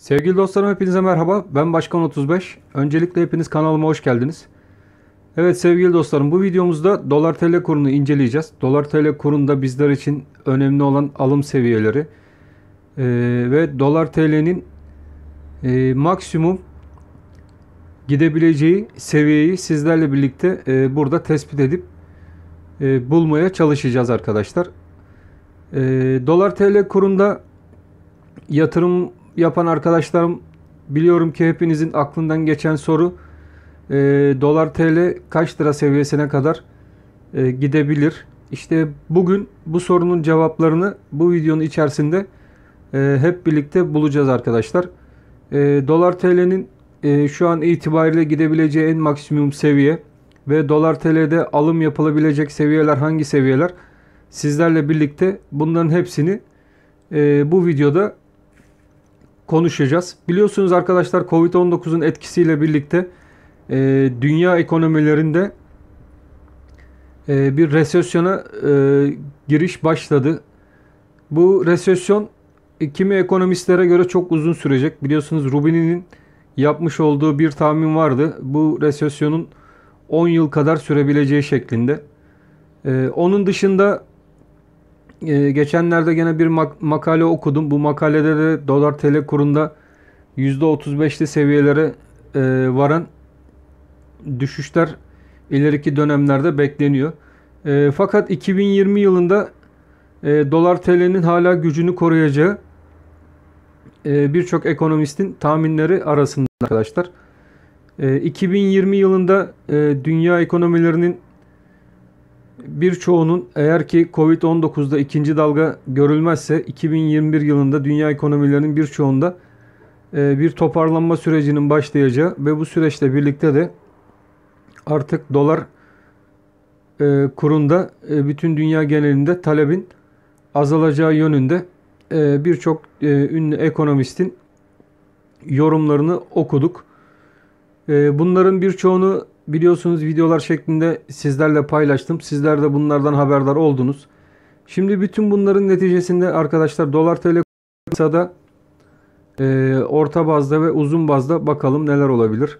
Sevgili dostlarım hepinize merhaba. Ben Başkan 35. Öncelikle hepiniz kanalıma hoş geldiniz. Evet sevgili dostlarım bu videomuzda dolar tl kurunu inceleyeceğiz. Dolar tl kurunda bizler için önemli olan alım seviyeleri ee, ve dolar tl'nin e, maksimum gidebileceği seviyeyi sizlerle birlikte e, burada tespit edip e, bulmaya çalışacağız arkadaşlar. E, dolar tl kurunda yatırım yapan arkadaşlarım biliyorum ki hepinizin aklından geçen soru e, dolar TL kaç lira seviyesine kadar e, gidebilir? İşte bugün bu sorunun cevaplarını bu videonun içerisinde e, hep birlikte bulacağız arkadaşlar. E, dolar TL'nin e, şu an itibariyle gidebileceği en maksimum seviye ve dolar TL'de alım yapılabilecek seviyeler hangi seviyeler? Sizlerle birlikte bunların hepsini e, bu videoda konuşacağız. Biliyorsunuz arkadaşlar Covid-19'un etkisiyle birlikte e, dünya ekonomilerinde e, bir resesyona e, giriş başladı. Bu resesyon e, kimi ekonomistlere göre çok uzun sürecek. Biliyorsunuz Rubin'in yapmış olduğu bir tahmin vardı. Bu resesyonun 10 yıl kadar sürebileceği şeklinde. E, onun dışında ee, geçenlerde gene bir mak- makale okudum. Bu makalede de dolar tl kurunda %35'li seviyelere e, varan düşüşler ileriki dönemlerde bekleniyor. E, fakat 2020 yılında e, dolar TL'nin hala gücünü koruyacağı e, birçok ekonomistin tahminleri arasında arkadaşlar. E, 2020 yılında e, dünya ekonomilerinin birçoğunun eğer ki Covid-19'da ikinci dalga görülmezse 2021 yılında dünya ekonomilerinin birçoğunda e, bir toparlanma sürecinin başlayacağı ve bu süreçle birlikte de artık dolar e, kurunda e, bütün dünya genelinde talebin azalacağı yönünde birçok ünlü ekonomistin yorumlarını okuduk. Bunların birçoğunu biliyorsunuz videolar şeklinde sizlerle paylaştım. Sizler de bunlardan haberdar oldunuz. Şimdi bütün bunların neticesinde arkadaşlar dolar tl da e, orta bazda ve uzun bazda bakalım neler olabilir.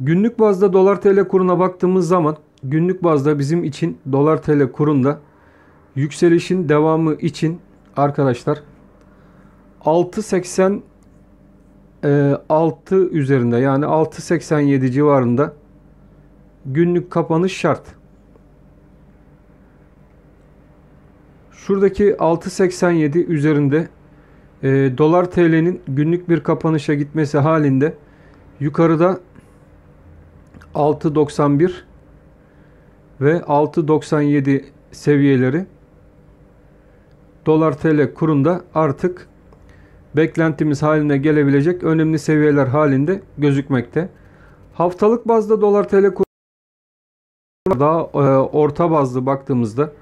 Günlük bazda dolar tl kuruna baktığımız zaman günlük bazda bizim için dolar tl kurunda yükselişin devamı için arkadaşlar 6.80 e, 6 üzerinde yani 6.87 civarında günlük kapanış şart. Şuradaki 6.87 üzerinde e, dolar TL'nin günlük bir kapanışa gitmesi halinde yukarıda 6.91 ve 6.97 seviyeleri dolar TL kurunda artık beklentimiz haline gelebilecek önemli seviyeler halinde gözükmekte. Haftalık bazda dolar TL kuru daha e, orta bazlı baktığımızda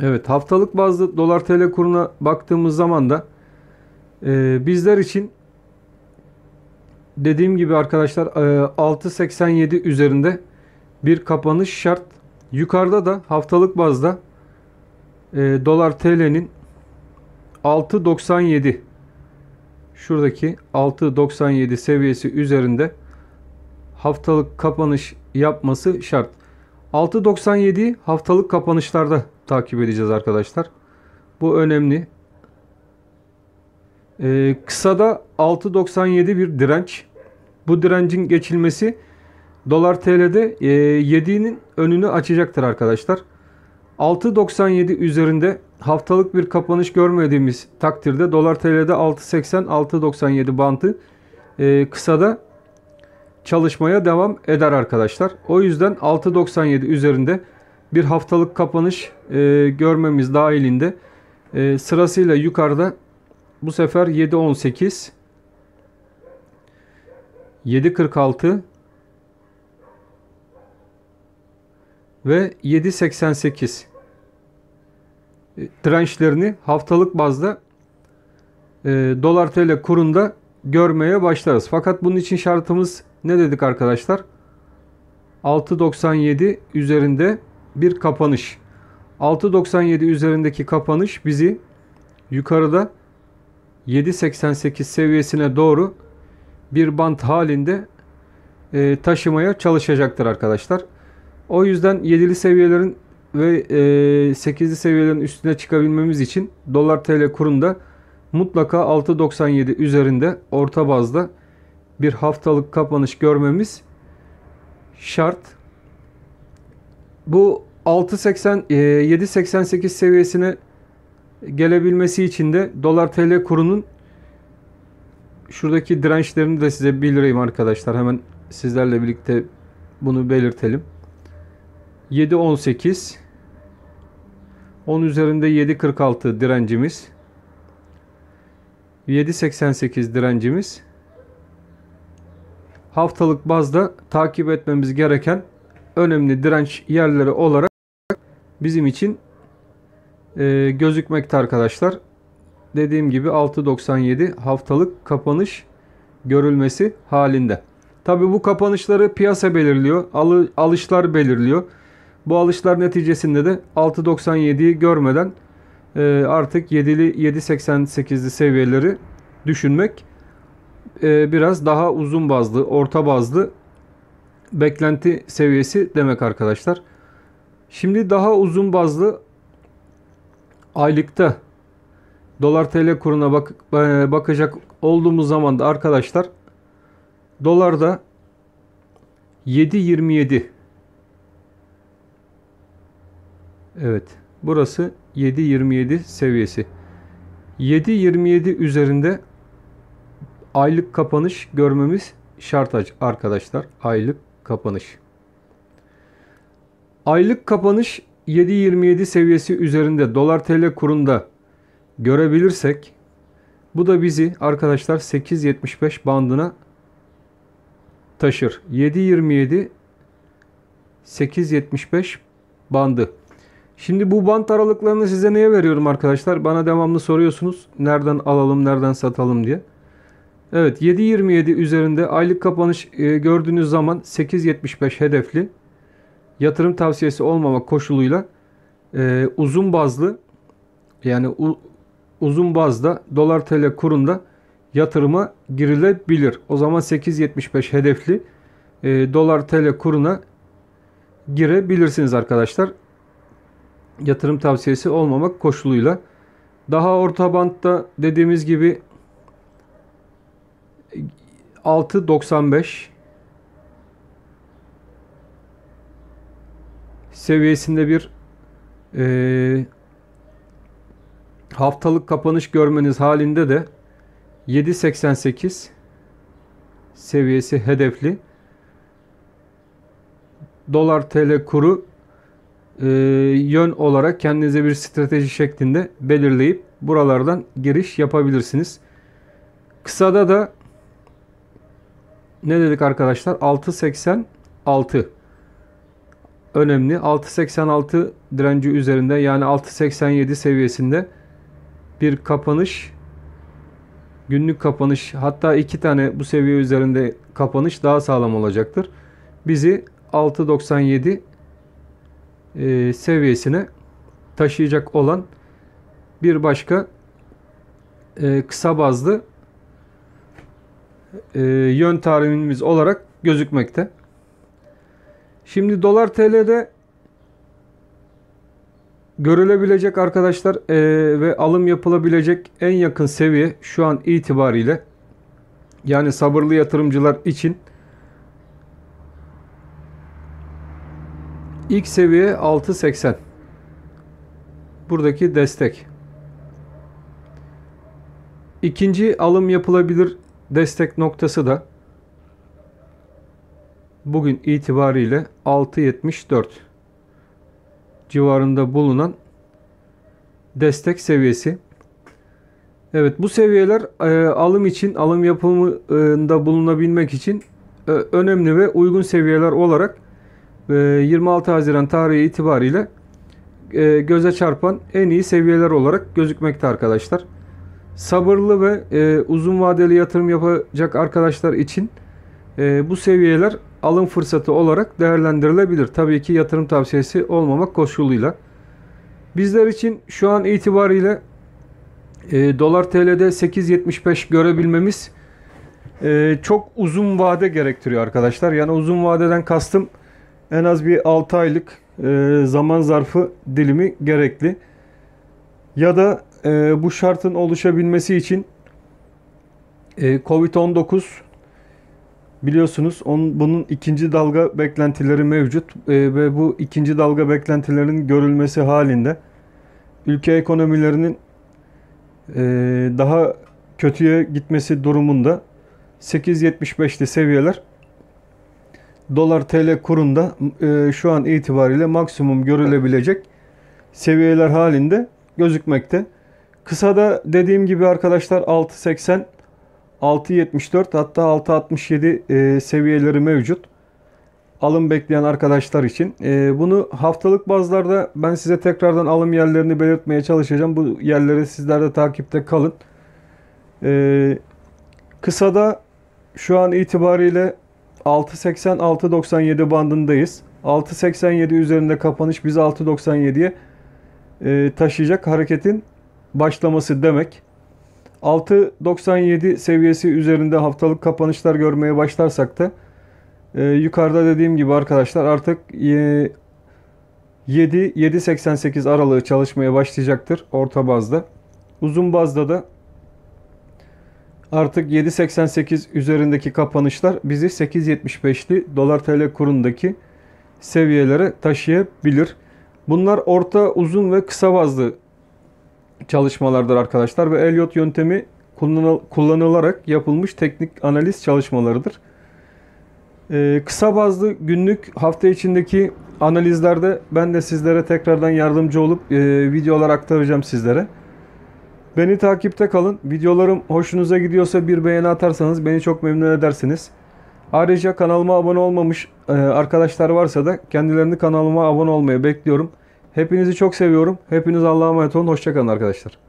Evet haftalık bazlı dolar tl kuruna baktığımız zaman da e, bizler için dediğim gibi arkadaşlar e, 6.87 üzerinde bir kapanış şart. Yukarıda da haftalık bazda e, dolar tl'nin 6.97 şuradaki 6.97 seviyesi üzerinde haftalık kapanış yapması şart. 6.97 haftalık kapanışlarda takip edeceğiz arkadaşlar. Bu önemli. Ee, kısada 6.97 bir direnç. Bu direncin geçilmesi dolar TL'de e, 7'nin önünü açacaktır arkadaşlar. 6.97 üzerinde haftalık bir kapanış görmediğimiz takdirde dolar TL'de 6.80 6.97 bantı e, kısada çalışmaya devam eder arkadaşlar. O yüzden 6.97 üzerinde bir haftalık kapanış e, görmemiz dahilinde e, sırasıyla yukarıda bu sefer 7.18 7.46 ve 7.88 e, dirençlerini haftalık bazda e, dolar tl kurunda görmeye başlarız. Fakat bunun için şartımız ne dedik arkadaşlar? 6.97 üzerinde bir kapanış. 6.97 üzerindeki kapanış bizi yukarıda 7.88 seviyesine doğru bir bant halinde e, taşımaya çalışacaktır arkadaşlar. O yüzden 7'li seviyelerin ve e, 8'li seviyelerin üstüne çıkabilmemiz için dolar tl kurunda mutlaka 6.97 üzerinde orta bazda bir haftalık kapanış görmemiz şart. Bu 6.80 7.88 e, seviyesine gelebilmesi için de dolar TL kurunun şuradaki dirençlerini de size bildireyim arkadaşlar. Hemen sizlerle birlikte bunu belirtelim. 7.18 10 üzerinde 7.46 direncimiz 7.88 direncimiz haftalık bazda takip etmemiz gereken önemli direnç yerleri olarak bizim için e, gözükmekte arkadaşlar. Dediğim gibi 6.97 haftalık kapanış görülmesi halinde. Tabi bu kapanışları piyasa belirliyor. Alı, alışlar belirliyor. Bu alışlar neticesinde de 6.97'yi görmeden e, artık 7'li 7.88'li seviyeleri düşünmek e, biraz daha uzun bazlı, orta bazlı beklenti seviyesi demek arkadaşlar. Şimdi daha uzun bazlı aylıkta dolar TL kuruna bak, e, bakacak olduğumuz zaman da arkadaşlar dolarda 7.27 Evet. Burası 7.27 seviyesi. 7.27 üzerinde aylık kapanış görmemiz şart arkadaşlar. Aylık kapanış. Aylık kapanış 7.27 seviyesi üzerinde dolar TL kurunda görebilirsek bu da bizi arkadaşlar 8.75 bandına taşır. 7.27 8.75 bandı. Şimdi bu band aralıklarını size neye veriyorum arkadaşlar? Bana devamlı soruyorsunuz. Nereden alalım, nereden satalım diye. Evet 7.27 üzerinde aylık kapanış e, gördüğünüz zaman 8.75 hedefli yatırım tavsiyesi olmamak koşuluyla e, uzun bazlı yani uzun bazda dolar tl kurunda yatırıma girilebilir. O zaman 8.75 hedefli e, dolar tl kuruna girebilirsiniz arkadaşlar. Yatırım tavsiyesi olmamak koşuluyla. Daha orta bantta dediğimiz gibi 6.95 seviyesinde bir e, haftalık kapanış görmeniz halinde de 7.88 seviyesi hedefli. Dolar TL kuru e, yön olarak kendinize bir strateji şeklinde belirleyip buralardan giriş yapabilirsiniz. Kısada da ne dedik arkadaşlar? 6.86 önemli. 6.86 direnci üzerinde yani 6.87 seviyesinde bir kapanış günlük kapanış hatta iki tane bu seviye üzerinde kapanış daha sağlam olacaktır. Bizi 6.97 e, seviyesine taşıyacak olan bir başka e, kısa bazlı e, yön tarihimiz olarak gözükmekte. Şimdi dolar TL'de görülebilecek arkadaşlar e, ve alım yapılabilecek en yakın seviye şu an itibariyle yani sabırlı yatırımcılar için ilk seviye 6.80 buradaki destek. ikinci alım yapılabilir Destek noktası da bugün itibariyle 6.74 civarında bulunan destek seviyesi. Evet bu seviyeler e, alım için, alım yapımında bulunabilmek için e, önemli ve uygun seviyeler olarak e, 26 Haziran tarihi itibariyle e, göze çarpan en iyi seviyeler olarak gözükmekte arkadaşlar sabırlı ve e, uzun vadeli yatırım yapacak arkadaşlar için e, bu seviyeler alım fırsatı olarak değerlendirilebilir. Tabii ki yatırım tavsiyesi olmamak koşuluyla. Bizler için şu an itibariyle e, dolar TL'de 8.75 görebilmemiz e, çok uzun vade gerektiriyor arkadaşlar. Yani uzun vadeden kastım en az bir 6 aylık e, zaman zarfı dilimi gerekli. Ya da e, bu şartın oluşabilmesi için e, Covid-19 biliyorsunuz on, bunun ikinci dalga beklentileri mevcut e, ve bu ikinci dalga beklentilerinin görülmesi halinde ülke ekonomilerinin e, daha kötüye gitmesi durumunda 8.75'li seviyeler dolar TL kurunda e, şu an itibariyle maksimum görülebilecek seviyeler halinde gözükmekte. Kısa da dediğim gibi arkadaşlar 6.80, 6.74 hatta 6.67 e, seviyeleri mevcut. Alım bekleyen arkadaşlar için. E, bunu haftalık bazlarda ben size tekrardan alım yerlerini belirtmeye çalışacağım. Bu yerleri sizler de takipte kalın. E, da şu an itibariyle 6.80-6.97 bandındayız. 6.87 üzerinde kapanış bizi 6.97'ye e, taşıyacak hareketin başlaması demek. 6.97 seviyesi üzerinde haftalık kapanışlar görmeye başlarsak da e, yukarıda dediğim gibi arkadaşlar artık e, 7 aralığı çalışmaya başlayacaktır orta bazda. Uzun bazda da artık 7.88 üzerindeki kapanışlar bizi 8.75'li dolar tl kurundaki seviyelere taşıyabilir. Bunlar orta, uzun ve kısa bazlı çalışmalardır arkadaşlar ve Elliot yöntemi kullanılarak yapılmış teknik analiz çalışmalarıdır. Ee, kısa bazlı günlük hafta içindeki analizlerde ben de sizlere tekrardan yardımcı olup e, videolar aktaracağım sizlere. Beni takipte kalın. Videolarım hoşunuza gidiyorsa bir beğeni atarsanız beni çok memnun edersiniz. Ayrıca kanalıma abone olmamış e, arkadaşlar varsa da kendilerini kanalıma abone olmaya bekliyorum. Hepinizi çok seviyorum. Hepiniz Allah'a emanet olun. Hoşçakalın arkadaşlar.